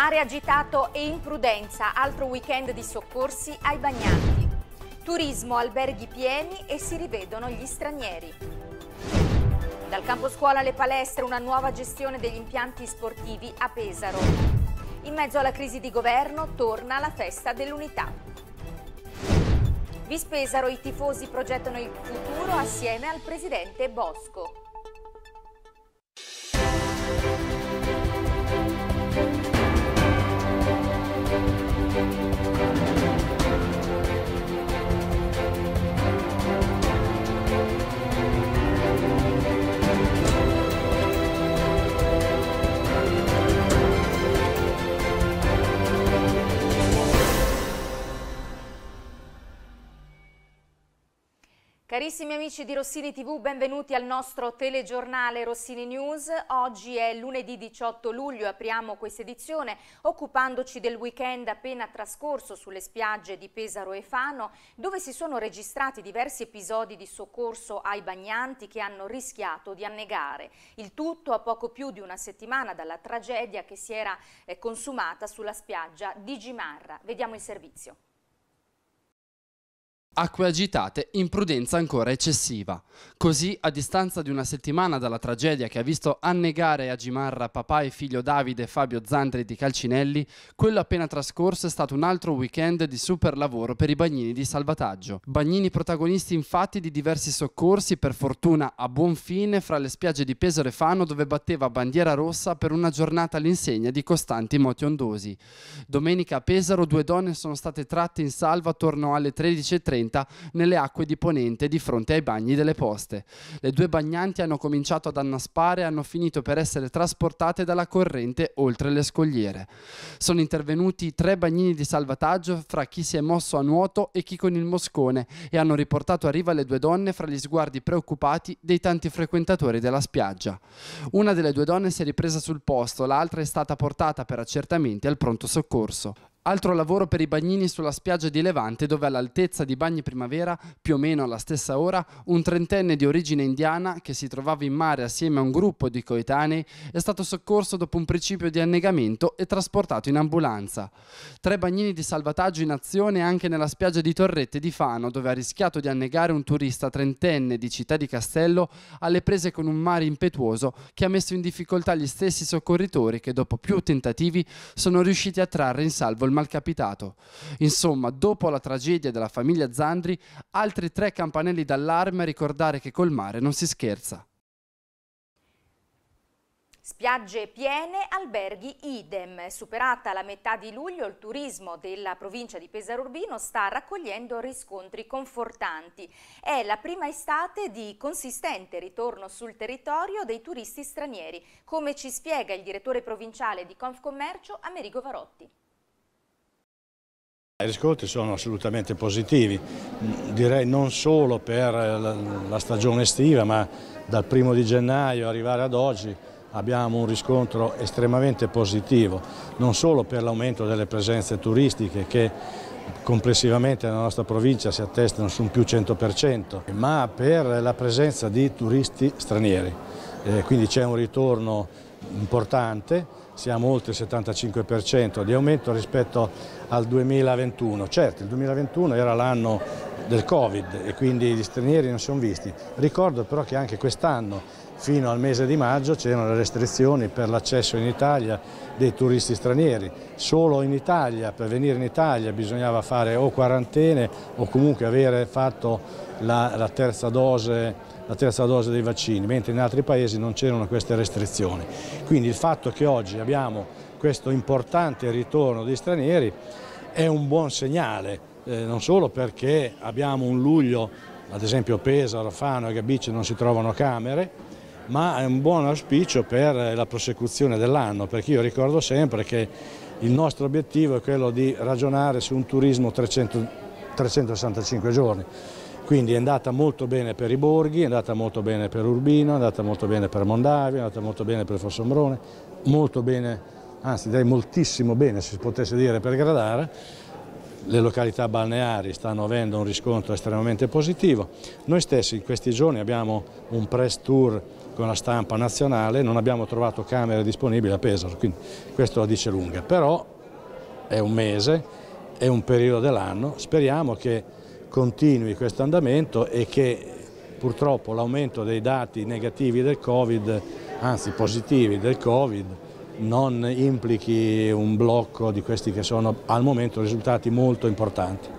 Mare agitato e imprudenza, altro weekend di soccorsi ai bagnanti. Turismo, alberghi pieni e si rivedono gli stranieri. Dal campo scuola alle palestre una nuova gestione degli impianti sportivi a Pesaro. In mezzo alla crisi di governo torna la festa dell'unità. Vispesaro i tifosi progettano il futuro assieme al presidente Bosco. Carissimi amici di Rossini TV, benvenuti al nostro telegiornale Rossini News. Oggi è lunedì 18 luglio, apriamo questa edizione occupandoci del weekend appena trascorso sulle spiagge di Pesaro e Fano, dove si sono registrati diversi episodi di soccorso ai bagnanti che hanno rischiato di annegare. Il tutto a poco più di una settimana dalla tragedia che si era eh, consumata sulla spiaggia di Gimarra. Vediamo il servizio acque agitate, imprudenza ancora eccessiva. Così, a distanza di una settimana dalla tragedia che ha visto annegare a Gimarra papà e figlio Davide e Fabio Zandri di Calcinelli, quello appena trascorso è stato un altro weekend di super lavoro per i bagnini di salvataggio. Bagnini protagonisti infatti di diversi soccorsi, per fortuna a buon fine, fra le spiagge di Pesaro e Fano dove batteva bandiera rossa per una giornata all'insegna di costanti moti ondosi. Domenica a Pesaro due donne sono state tratte in salvo attorno alle 13.30 violenta nelle acque di Ponente di fronte ai bagni delle poste. Le due bagnanti hanno cominciato ad annaspare e hanno finito per essere trasportate dalla corrente oltre le scogliere. Sono intervenuti tre bagnini di salvataggio fra chi si è mosso a nuoto e chi con il moscone e hanno riportato a riva le due donne fra gli sguardi preoccupati dei tanti frequentatori della spiaggia. Una delle due donne si è ripresa sul posto, l'altra è stata portata per accertamenti al pronto soccorso. Altro lavoro per i bagnini sulla spiaggia di Levante dove all'altezza di Bagni Primavera, più o meno alla stessa ora, un trentenne di origine indiana che si trovava in mare assieme a un gruppo di coetanei è stato soccorso dopo un principio di annegamento e trasportato in ambulanza. Tre bagnini di salvataggio in azione anche nella spiaggia di Torrette di Fano dove ha rischiato di annegare un turista trentenne di Città di Castello alle prese con un mare impetuoso che ha messo in difficoltà gli stessi soccorritori che dopo più tentativi sono riusciti a trarre in salvo il malcapitato. Insomma, dopo la tragedia della famiglia Zandri, altri tre campanelli d'allarme a ricordare che col mare non si scherza. Spiagge piene, alberghi idem. Superata la metà di luglio, il turismo della provincia di Pesaro Urbino sta raccogliendo riscontri confortanti. È la prima estate di consistente ritorno sul territorio dei turisti stranieri, come ci spiega il direttore provinciale di Confcommercio Amerigo Varotti. I riscontri sono assolutamente positivi, direi non solo per la stagione estiva ma dal primo di gennaio arrivare ad oggi abbiamo un riscontro estremamente positivo, non solo per l'aumento delle presenze turistiche che complessivamente nella nostra provincia si attestano su un più 100%, ma per la presenza di turisti stranieri, eh, quindi c'è un ritorno importante siamo oltre il 75% di aumento rispetto al 2021. Certo, il 2021 era l'anno del Covid e quindi gli stranieri non sono visti. Ricordo però che anche quest'anno, fino al mese di maggio, c'erano le restrizioni per l'accesso in Italia dei turisti stranieri. Solo in Italia, per venire in Italia, bisognava fare o quarantene o comunque avere fatto la, la terza dose la terza dose dei vaccini, mentre in altri paesi non c'erano queste restrizioni. Quindi il fatto che oggi abbiamo questo importante ritorno di stranieri è un buon segnale, eh, non solo perché abbiamo un luglio, ad esempio Pesaro, Fano e Gabice non si trovano camere, ma è un buon auspicio per eh, la prosecuzione dell'anno, perché io ricordo sempre che il nostro obiettivo è quello di ragionare su un turismo 300, 365 giorni. Quindi è andata molto bene per i borghi, è andata molto bene per Urbino, è andata molto bene per Mondavia, è andata molto bene per Fossombrone, molto bene, anzi direi moltissimo bene se si potesse dire per Gradara. Le località balneari stanno avendo un riscontro estremamente positivo. Noi stessi in questi giorni abbiamo un press tour con la stampa nazionale, non abbiamo trovato camere disponibili a Pesaro, quindi questo la dice lunga. Però è un mese, è un periodo dell'anno, speriamo che continui questo andamento e che purtroppo l'aumento dei dati negativi del Covid, anzi positivi del Covid, non implichi un blocco di questi che sono al momento risultati molto importanti.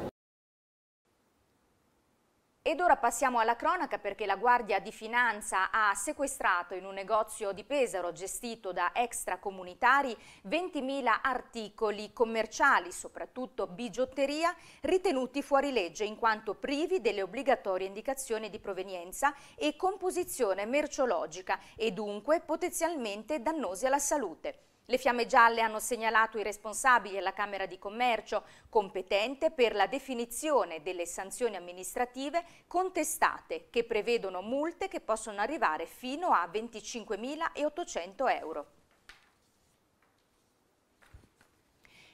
Ed ora passiamo alla cronaca perché la Guardia di Finanza ha sequestrato in un negozio di Pesaro gestito da extracomunitari 20.000 articoli commerciali, soprattutto bigiotteria, ritenuti fuori legge in quanto privi delle obbligatorie indicazioni di provenienza e composizione merciologica e dunque potenzialmente dannosi alla salute. Le fiamme gialle hanno segnalato i responsabili alla Camera di Commercio competente per la definizione delle sanzioni amministrative contestate che prevedono multe che possono arrivare fino a 25.800 euro.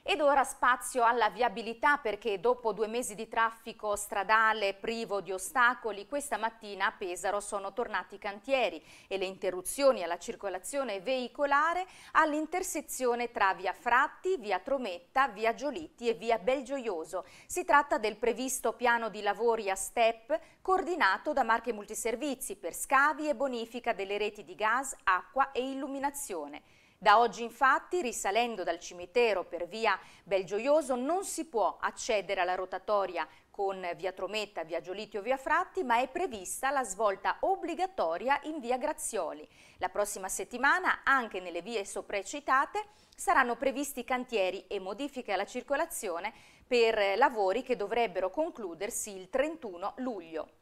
Ed ora spazio alla viabilità perché dopo due mesi di traffico stradale privo di ostacoli, questa mattina a Pesaro sono tornati i cantieri e le interruzioni alla circolazione veicolare all'intersezione tra via Fratti, via Trometta, via Giolitti e via Belgioioso. Si tratta del previsto piano di lavori a STEP coordinato da Marche Multiservizi per scavi e bonifica delle reti di gas, acqua e illuminazione. Da oggi infatti, risalendo dal cimitero per via Belgioioso, non si può accedere alla rotatoria con via Trometta, via Giolitio, via Fratti, ma è prevista la svolta obbligatoria in via Grazioli. La prossima settimana, anche nelle vie soprecitate, saranno previsti cantieri e modifiche alla circolazione per lavori che dovrebbero concludersi il 31 luglio.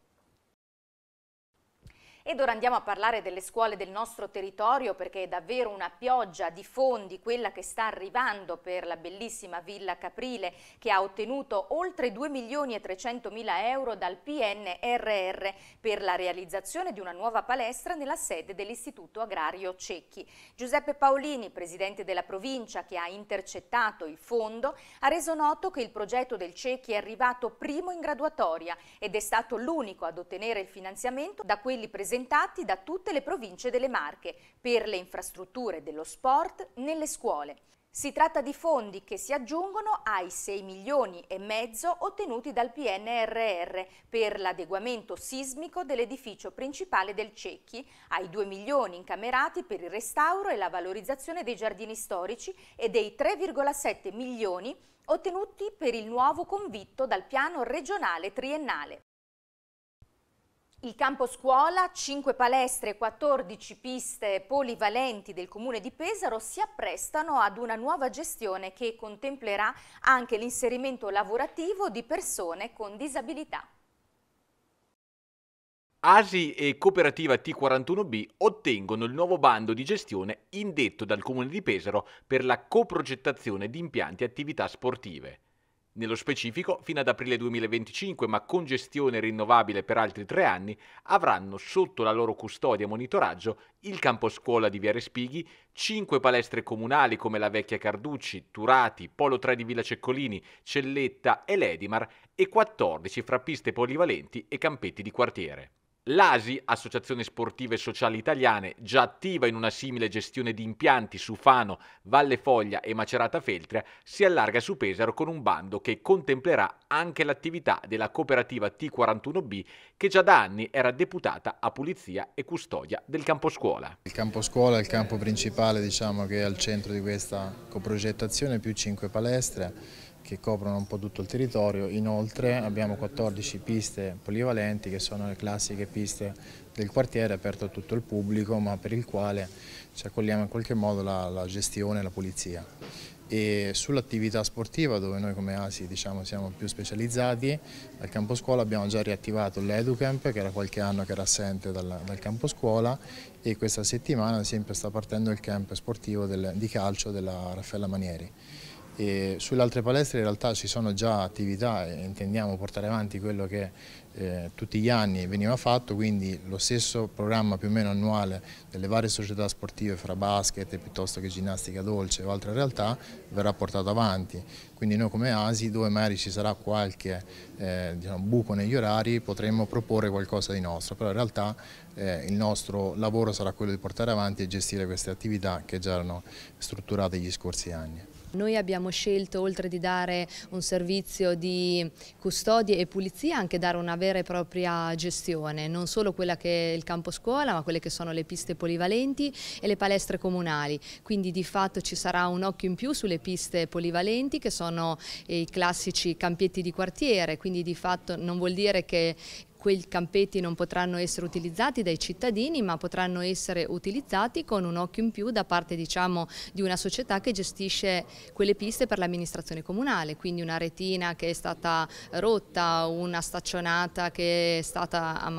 Ed ora andiamo a parlare delle scuole del nostro territorio perché è davvero una pioggia di fondi quella che sta arrivando per la bellissima Villa Caprile che ha ottenuto oltre 2 milioni e 300 mila euro dal PNRR per la realizzazione di una nuova palestra nella sede dell'Istituto Agrario Cecchi. Giuseppe Paolini, presidente della provincia che ha intercettato il fondo, ha reso noto che il progetto del Cecchi è arrivato primo in graduatoria ed è stato l'unico ad ottenere il finanziamento da quelli presenti rappresentati da tutte le province delle Marche per le infrastrutture dello sport nelle scuole. Si tratta di fondi che si aggiungono ai 6 milioni e mezzo ottenuti dal PNRR per l'adeguamento sismico dell'edificio principale del Cecchi, ai 2 milioni incamerati per il restauro e la valorizzazione dei giardini storici e dei 3,7 milioni ottenuti per il nuovo convitto dal piano regionale triennale. Il campo scuola, 5 palestre e 14 piste polivalenti del comune di Pesaro si apprestano ad una nuova gestione che contemplerà anche l'inserimento lavorativo di persone con disabilità. ASI e cooperativa T41B ottengono il nuovo bando di gestione indetto dal comune di Pesaro per la coprogettazione di impianti e attività sportive. Nello specifico, fino ad aprile 2025, ma con gestione rinnovabile per altri tre anni, avranno sotto la loro custodia e monitoraggio il campo scuola di Viare Spighi, cinque palestre comunali come la vecchia Carducci, Turati, Polo 3 di Villa Ceccolini, Celletta e Ledimar e 14 fra piste polivalenti e campetti di quartiere. L'ASI, Associazione Sportive e Sociali Italiane, già attiva in una simile gestione di impianti su Fano, Valle Foglia e Macerata Feltria, si allarga su Pesaro con un bando che contemplerà anche l'attività della cooperativa T41B che già da anni era deputata a pulizia e custodia del campo scuola. Il campo scuola è il campo principale diciamo, che è al centro di questa coprogettazione più cinque palestre che coprono un po' tutto il territorio, inoltre abbiamo 14 piste polivalenti che sono le classiche piste del quartiere aperte a tutto il pubblico ma per il quale ci accogliamo in qualche modo la, la gestione e la pulizia. E sull'attività sportiva dove noi come ASI diciamo, siamo più specializzati, al campo scuola abbiamo già riattivato l'EduCamp che era qualche anno che era assente dal, dal campo scuola e questa settimana ad esempio sta partendo il camp sportivo del, di calcio della Raffaella Manieri. E sulle altre palestre in realtà ci sono già attività e intendiamo portare avanti quello che eh, tutti gli anni veniva fatto, quindi lo stesso programma più o meno annuale delle varie società sportive fra basket piuttosto che ginnastica dolce o altre realtà verrà portato avanti. Quindi noi come ASI dove magari ci sarà qualche eh, diciamo, buco negli orari potremmo proporre qualcosa di nostro, però in realtà eh, il nostro lavoro sarà quello di portare avanti e gestire queste attività che già erano strutturate gli scorsi anni. Noi abbiamo scelto, oltre di dare un servizio di custodia e pulizia, anche dare una vera e propria gestione, non solo quella che è il campo scuola, ma quelle che sono le piste polivalenti e le palestre comunali. Quindi di fatto ci sarà un occhio in più sulle piste polivalenti, che sono i classici campietti di quartiere, quindi di fatto non vuol dire che quei campetti non potranno essere utilizzati dai cittadini ma potranno essere utilizzati con un occhio in più da parte diciamo, di una società che gestisce quelle piste per l'amministrazione comunale, quindi una retina che è stata rotta, una staccionata che è stata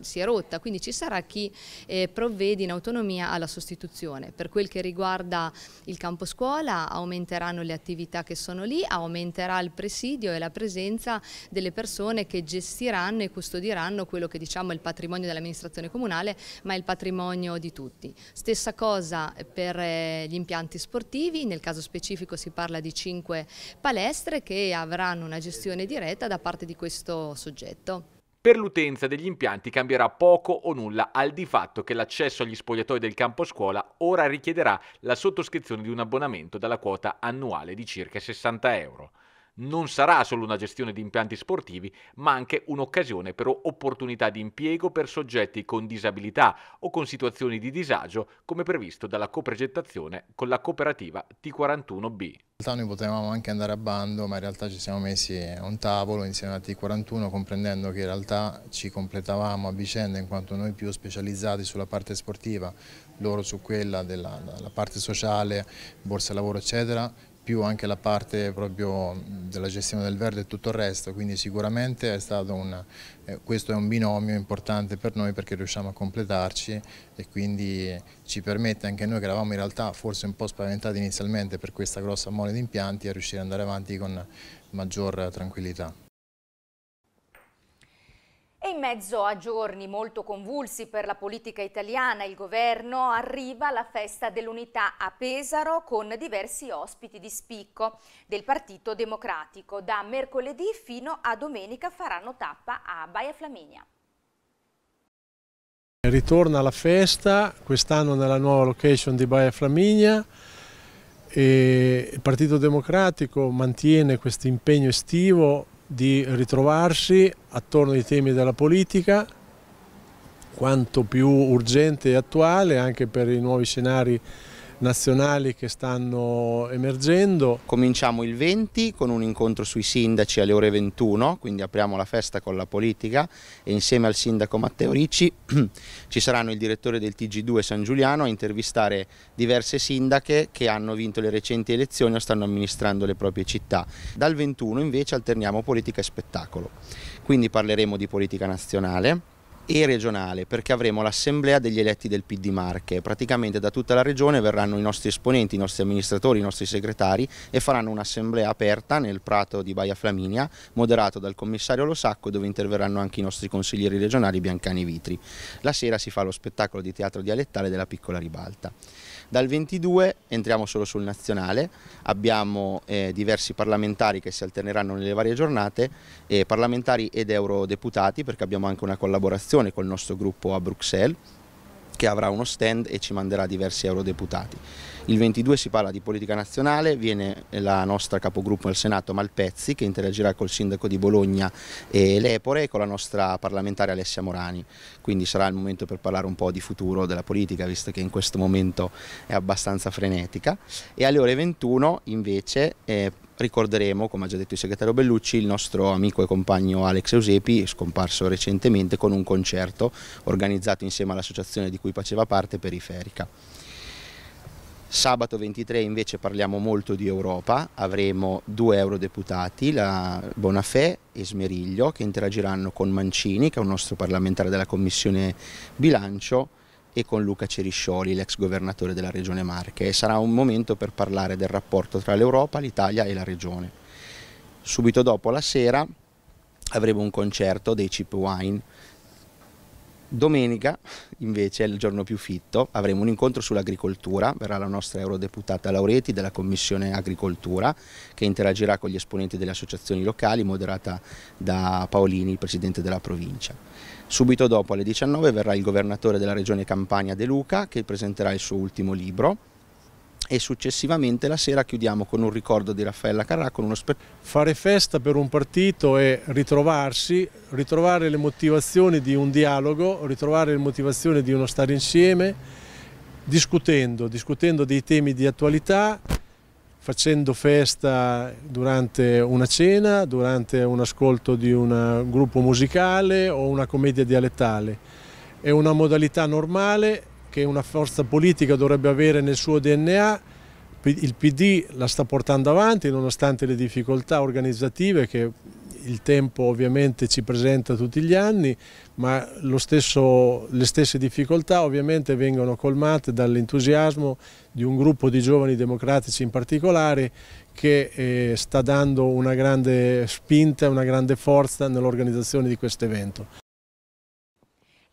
si è rotta, quindi ci sarà chi eh, provvede in autonomia alla sostituzione. Per quel che riguarda il campo scuola aumenteranno le attività che sono lì, aumenterà il presidio e la presenza delle persone che gestiranno e custodiranno custodiranno quello che diciamo è il patrimonio dell'amministrazione comunale, ma è il patrimonio di tutti. Stessa cosa per eh, gli impianti sportivi, nel caso specifico si parla di cinque palestre che avranno una gestione diretta da parte di questo soggetto. Per l'utenza degli impianti cambierà poco o nulla al di fatto che l'accesso agli spogliatoi del campo scuola ora richiederà la sottoscrizione di un abbonamento dalla quota annuale di circa 60 euro non sarà solo una gestione di impianti sportivi, ma anche un'occasione per opportunità di impiego per soggetti con disabilità o con situazioni di disagio, come previsto dalla coprogettazione con la cooperativa T41B. In realtà noi potevamo anche andare a bando, ma in realtà ci siamo messi a un tavolo insieme a T41 comprendendo che in realtà ci completavamo a vicenda in quanto noi più specializzati sulla parte sportiva, loro su quella della parte sociale, borsa lavoro eccetera, più anche la parte proprio della gestione del verde e tutto il resto, quindi sicuramente è stato un, eh, questo è un binomio importante per noi perché riusciamo a completarci e quindi ci permette anche noi che eravamo in realtà forse un po' spaventati inizialmente per questa grossa mole di impianti a riuscire ad andare avanti con maggior tranquillità. E in mezzo a giorni molto convulsi per la politica italiana e il governo arriva la festa dell'unità a Pesaro con diversi ospiti di spicco del Partito Democratico. Da mercoledì fino a domenica faranno tappa a Baia Flaminia. Ritorna la festa, quest'anno nella nuova location di Baia Flaminia. il Partito Democratico mantiene questo impegno estivo di ritrovarsi attorno ai temi della politica, quanto più urgente e attuale anche per i nuovi scenari nazionali che stanno emergendo. Cominciamo il 20 con un incontro sui sindaci alle ore 21, quindi apriamo la festa con la politica e insieme al sindaco Matteo Ricci ci saranno il direttore del TG2 San Giuliano a intervistare diverse sindache che hanno vinto le recenti elezioni o stanno amministrando le proprie città. Dal 21 invece alterniamo politica e spettacolo, quindi parleremo di politica nazionale e regionale perché avremo l'assemblea degli eletti del PD Marche, praticamente da tutta la regione verranno i nostri esponenti, i nostri amministratori, i nostri segretari e faranno un'assemblea aperta nel prato di Baia Flaminia moderato dal commissario Lo Sacco dove interverranno anche i nostri consiglieri regionali Biancani Vitri. La sera si fa lo spettacolo di teatro dialettale della piccola ribalta. Dal 22 entriamo solo sul nazionale, abbiamo eh, diversi parlamentari che si alterneranno nelle varie giornate, eh, parlamentari ed eurodeputati perché abbiamo anche una collaborazione col nostro gruppo a Bruxelles che avrà uno stand e ci manderà diversi eurodeputati. Il 22 si parla di politica nazionale, viene la nostra capogruppo al Senato Malpezzi che interagirà col sindaco di Bologna e Lepore e con la nostra parlamentare Alessia Morani, quindi sarà il momento per parlare un po' di futuro della politica visto che in questo momento è abbastanza frenetica e alle ore 21 invece eh, ricorderemo, come ha già detto il segretario Bellucci, il nostro amico e compagno Alex Eusepi, scomparso recentemente con un concerto organizzato insieme all'associazione di cui faceva parte Periferica. Sabato 23 invece parliamo molto di Europa, avremo due eurodeputati, la Bonafè e Smeriglio, che interagiranno con Mancini, che è un nostro parlamentare della Commissione Bilancio, e con Luca Ceriscioli, l'ex governatore della Regione Marche. E sarà un momento per parlare del rapporto tra l'Europa, l'Italia e la Regione. Subito dopo, la sera, avremo un concerto dei Chip Wine, Domenica, invece, è il giorno più fitto, avremo un incontro sull'agricoltura, verrà la nostra eurodeputata Laureti della Commissione Agricoltura che interagirà con gli esponenti delle associazioni locali, moderata da Paolini, il presidente della provincia. Subito dopo, alle 19, verrà il governatore della regione Campania De Luca che presenterà il suo ultimo libro, e successivamente la sera chiudiamo con un ricordo di Raffaella Carrà con uno spettacolo. Fare festa per un partito è ritrovarsi, ritrovare le motivazioni di un dialogo, ritrovare le motivazioni di uno stare insieme, discutendo, discutendo dei temi di attualità, facendo festa durante una cena, durante un ascolto di un gruppo musicale o una commedia dialettale. È una modalità normale che una forza politica dovrebbe avere nel suo DNA, il PD la sta portando avanti nonostante le difficoltà organizzative che il tempo ovviamente ci presenta tutti gli anni, ma stesso, le stesse difficoltà ovviamente vengono colmate dall'entusiasmo di un gruppo di giovani democratici in particolare che eh, sta dando una grande spinta, una grande forza nell'organizzazione di questo evento.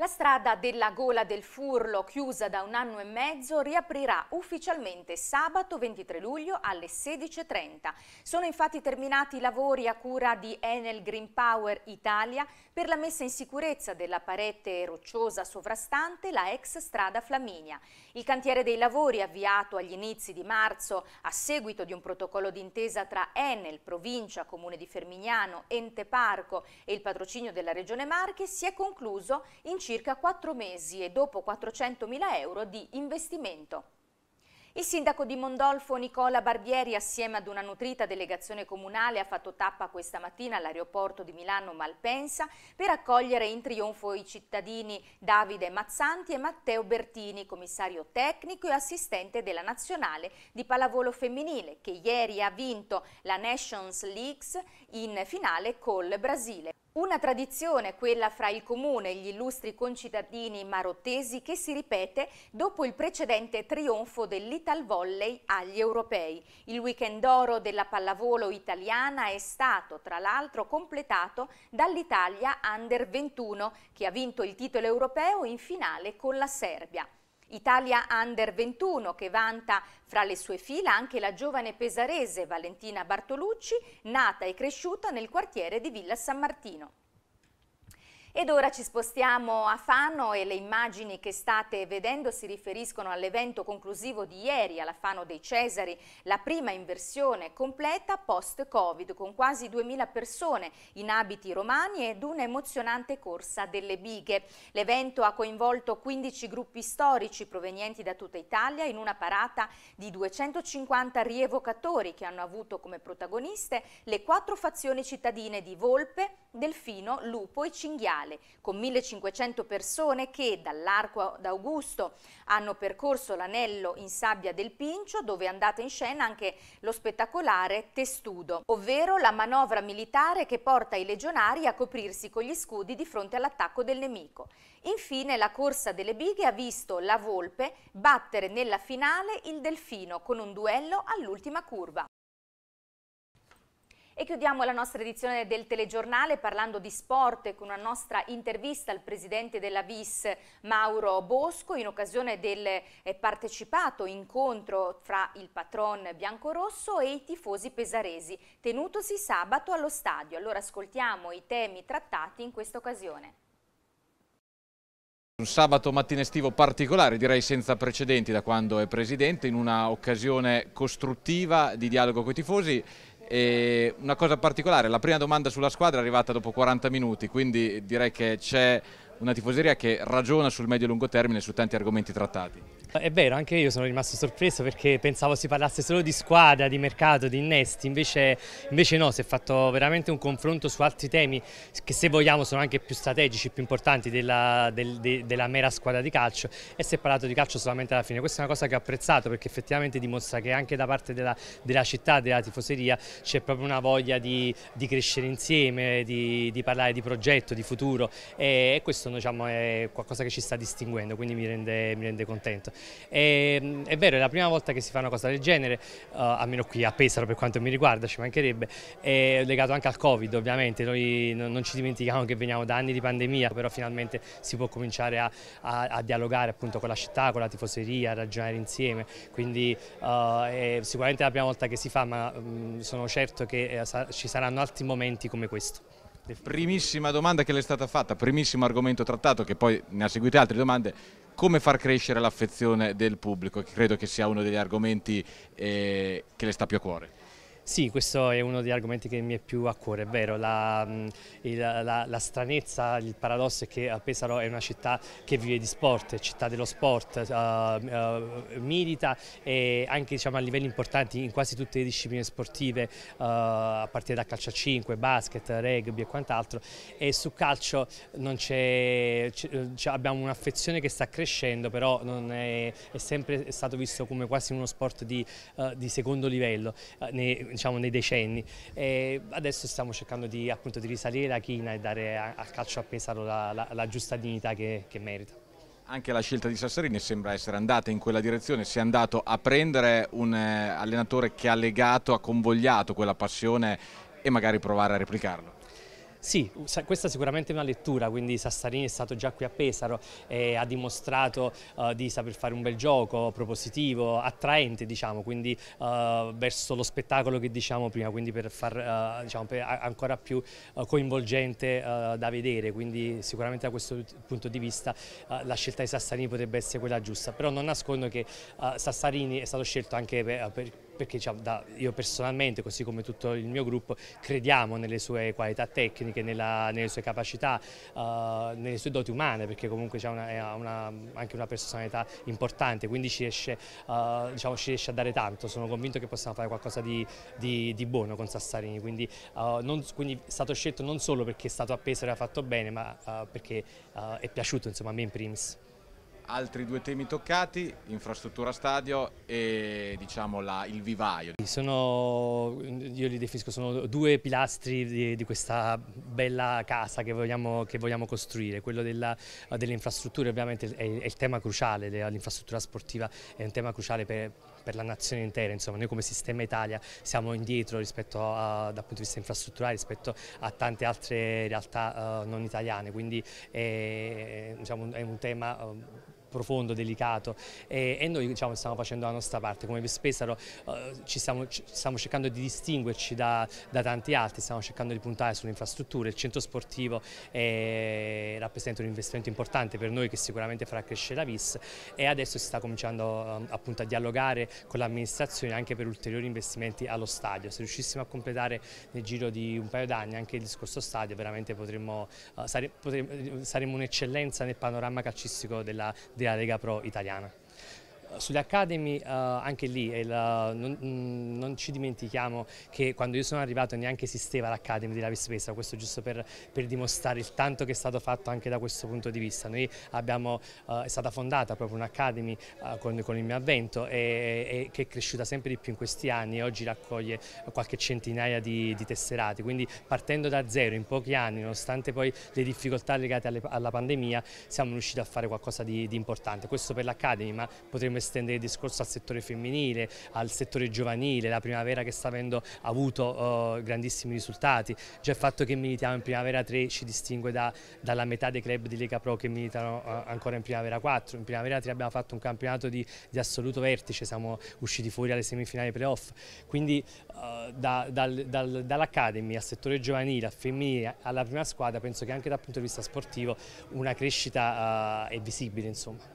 La strada della Gola del Furlo, chiusa da un anno e mezzo, riaprirà ufficialmente sabato 23 luglio alle 16.30. Sono infatti terminati i lavori a cura di Enel Green Power Italia per la messa in sicurezza della parete rocciosa sovrastante la ex strada Flaminia. Il cantiere dei lavori, avviato agli inizi di marzo a seguito di un protocollo d'intesa tra Enel, Provincia, Comune di Fermignano, Ente Parco e il patrocinio della Regione Marche, si è concluso in circa circa 4 mesi e dopo 400.000 euro di investimento. Il sindaco di Mondolfo Nicola Barbieri assieme ad una nutrita delegazione comunale ha fatto tappa questa mattina all'aeroporto di Milano Malpensa per accogliere in trionfo i cittadini Davide Mazzanti e Matteo Bertini, commissario tecnico e assistente della nazionale di pallavolo femminile che ieri ha vinto la Nations Leagues in finale col Brasile. Una tradizione, quella fra il comune e gli illustri concittadini marottesi, che si ripete dopo il precedente trionfo dell'Ital Volley agli europei. Il weekend d'oro della pallavolo italiana è stato, tra l'altro, completato dall'Italia Under 21, che ha vinto il titolo europeo in finale con la Serbia. Italia Under 21 che vanta fra le sue fila anche la giovane pesarese Valentina Bartolucci, nata e cresciuta nel quartiere di Villa San Martino. Ed ora ci spostiamo a Fano e le immagini che state vedendo si riferiscono all'evento conclusivo di ieri alla Fano dei Cesari, la prima inversione completa post-Covid con quasi 2000 persone in abiti romani ed un'emozionante corsa delle bighe. L'evento ha coinvolto 15 gruppi storici provenienti da tutta Italia in una parata di 250 rievocatori che hanno avuto come protagoniste le quattro fazioni cittadine di Volpe, Delfino, Lupo e Cinghiale Mondiale, con 1500 persone che dall'Arco d'Augusto hanno percorso l'anello in sabbia del Pincio, dove è andata in scena anche lo spettacolare Testudo, ovvero la manovra militare che porta i legionari a coprirsi con gli scudi di fronte all'attacco del nemico. Infine la corsa delle bighe ha visto la Volpe battere nella finale il Delfino con un duello all'ultima curva. E chiudiamo la nostra edizione del telegiornale parlando di sport con una nostra intervista al presidente della VIS Mauro Bosco in occasione del eh, partecipato incontro fra il patron biancorosso e i tifosi pesaresi tenutosi sabato allo stadio. Allora ascoltiamo i temi trattati in questa occasione. Un sabato mattino estivo particolare, direi senza precedenti da quando è presidente, in una occasione costruttiva di dialogo con i tifosi e una cosa particolare, la prima domanda sulla squadra è arrivata dopo 40 minuti, quindi direi che c'è una tifoseria che ragiona sul medio-lungo e termine su tanti argomenti trattati. Eh, è vero, anche io sono rimasto sorpreso perché pensavo si parlasse solo di squadra, di mercato, di innesti, invece, invece no, si è fatto veramente un confronto su altri temi che se vogliamo sono anche più strategici, più importanti della, del, de, della mera squadra di calcio e si è parlato di calcio solamente alla fine. Questa è una cosa che ho apprezzato perché effettivamente dimostra che anche da parte della, della città, della tifoseria, c'è proprio una voglia di, di crescere insieme, di, di, parlare di progetto, di futuro e, e questo diciamo, è qualcosa che ci sta distinguendo, quindi mi rende, mi rende contento. E, ehm, è vero, è la prima volta che si fa una cosa del genere, uh, almeno qui a Pesaro per quanto mi riguarda, ci mancherebbe, è legato anche al Covid ovviamente, noi non, non ci dimentichiamo che veniamo da anni di pandemia, però finalmente si può cominciare a, a, a dialogare appunto con la città, con la tifoseria, a ragionare insieme, quindi uh, è sicuramente la prima volta che si fa, ma um, sono certo che eh, sa ci saranno altri momenti come questo. Primissima domanda che le è stata fatta, primissimo argomento trattato, che poi ne ha seguite altre domande come far crescere l'affezione del pubblico, che credo che sia uno degli argomenti eh, che le sta più a cuore. Sì, questo è uno degli argomenti che mi è più a cuore, è vero, la, la, la, stranezza, il paradosso è che Pesaro è una città che vive di sport, è città dello sport, uh, uh, milita e anche diciamo, a livelli importanti in quasi tutte le discipline sportive, uh, a partire da calcio a 5, basket, rugby e quant'altro e su calcio abbiamo un'affezione che sta crescendo, però è, è, sempre stato visto come quasi uno sport di, di secondo livello. Ne, diciamo, nei decenni. E adesso stiamo cercando di, appunto, di, risalire la china e dare al calcio a Pesaro la, la, la giusta dignità che, che merita. Anche la scelta di Sassarini sembra essere andata in quella direzione, si è andato a prendere un eh, allenatore che ha legato, ha convogliato quella passione e magari provare a replicarlo. Sì, questa è sicuramente una lettura, quindi Sassarini è stato già qui a Pesaro e ha dimostrato eh, di saper fare un bel gioco, propositivo, attraente diciamo, quindi eh, verso lo spettacolo che diciamo prima, quindi per far eh, diciamo, per ancora più eh, coinvolgente eh, da vedere, quindi sicuramente da questo punto di vista eh, la scelta di Sassarini potrebbe essere quella giusta, però non nascondo che Sassarini è stato scelto anche per, per perché diciamo, io personalmente, così come tutto il mio gruppo, crediamo nelle sue qualità tecniche, nella, nelle sue capacità, uh, nelle sue doti umane, perché comunque ha diciamo, anche una personalità importante, quindi ci riesce, uh, diciamo, ci riesce, a dare tanto. Sono convinto che possiamo fare qualcosa di, di, di buono con Sassarini, quindi, uh, non, quindi, è stato scelto non solo perché è stato appeso e l'ha fatto bene, ma perché è piaciuto insomma, a me in primis altri due temi toccati, infrastruttura stadio e diciamo la, il vivaio. Sono, io li definisco, sono due pilastri di, di questa bella casa che vogliamo, che vogliamo costruire, quello della, delle infrastrutture ovviamente è, è il tema cruciale, l'infrastruttura sportiva è un tema cruciale per, per la nazione intera, insomma noi come sistema Italia siamo indietro rispetto a, dal punto di vista infrastrutturale, rispetto a tante altre realtà uh, non italiane, quindi è, diciamo, è un tema... Uh, profondo, delicato e, e noi diciamo, stiamo facendo la nostra parte, come Vespesaro uh, eh, ci stiamo, stiamo, cercando di distinguerci da, da, tanti altri, stiamo cercando di puntare sulle infrastrutture, il centro sportivo eh, rappresenta un investimento importante per noi che sicuramente farà crescere la VIS e adesso si sta cominciando um, appunto a dialogare con l'amministrazione anche per ulteriori investimenti allo stadio, se riuscissimo a completare nel giro di un paio d'anni anche il discorso stadio veramente potremmo, uh, sare, potremmo saremmo un'eccellenza nel panorama calcistico della, della della Lega Pro italiana. Sulle Academy eh, anche lì il, non, mm, non, ci dimentichiamo che quando io sono arrivato neanche esisteva l'Academy di Lavispesa, questo giusto per, per, dimostrare il tanto che è stato fatto anche da questo punto di vista. Noi abbiamo, eh, è stata fondata proprio un'Academy eh, con, con, il mio avvento e, e, che è cresciuta sempre di più in questi anni e oggi raccoglie qualche centinaia di, di tesserati, quindi partendo da zero in pochi anni, nonostante poi le difficoltà legate alle, alla pandemia, siamo riusciti a fare qualcosa di, di importante. Questo per l'Academy, ma potremmo estendere il discorso al settore femminile, al settore giovanile, la primavera che sta avendo avuto eh, grandissimi risultati, già il fatto che militiamo in primavera 3 ci distingue da, dalla metà dei club di Lega Pro che militano eh, ancora in primavera 4, in primavera 3 abbiamo fatto un campionato di, di assoluto vertice, siamo usciti fuori alle semifinali playoff, quindi eh, da, dal, dal, dall'Academy al settore giovanile, al femminile, alla prima squadra penso che anche dal punto di vista sportivo una crescita eh, è visibile insomma.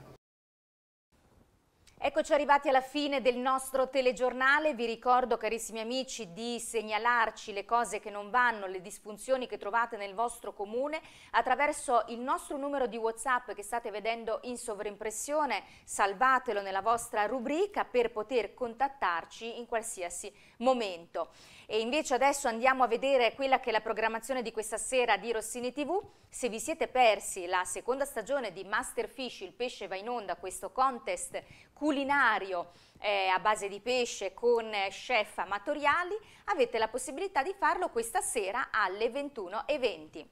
Eccoci arrivati alla fine del nostro telegiornale, vi ricordo carissimi amici di segnalarci le cose che non vanno, le disfunzioni che trovate nel vostro comune attraverso il nostro numero di Whatsapp che state vedendo in sovrimpressione, salvatelo nella vostra rubrica per poter contattarci in qualsiasi momento. E invece adesso andiamo a vedere quella che è la programmazione di questa sera di Rossini TV, se vi siete persi la seconda stagione di Master Fish, il pesce va in onda, questo contest culinario eh, a base di pesce con eh, chef amatoriali, avete la possibilità di farlo questa sera alle 21.20.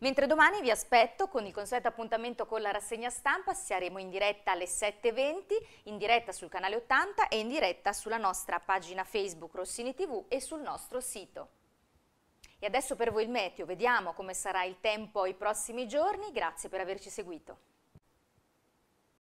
Mentre domani vi aspetto con il consueto appuntamento con la rassegna stampa, saremo in diretta alle 7.20, in diretta sul canale 80 e in diretta sulla nostra pagina Facebook Rossini TV e sul nostro sito. E adesso per voi il meteo, vediamo come sarà il tempo i prossimi giorni, grazie per averci seguito.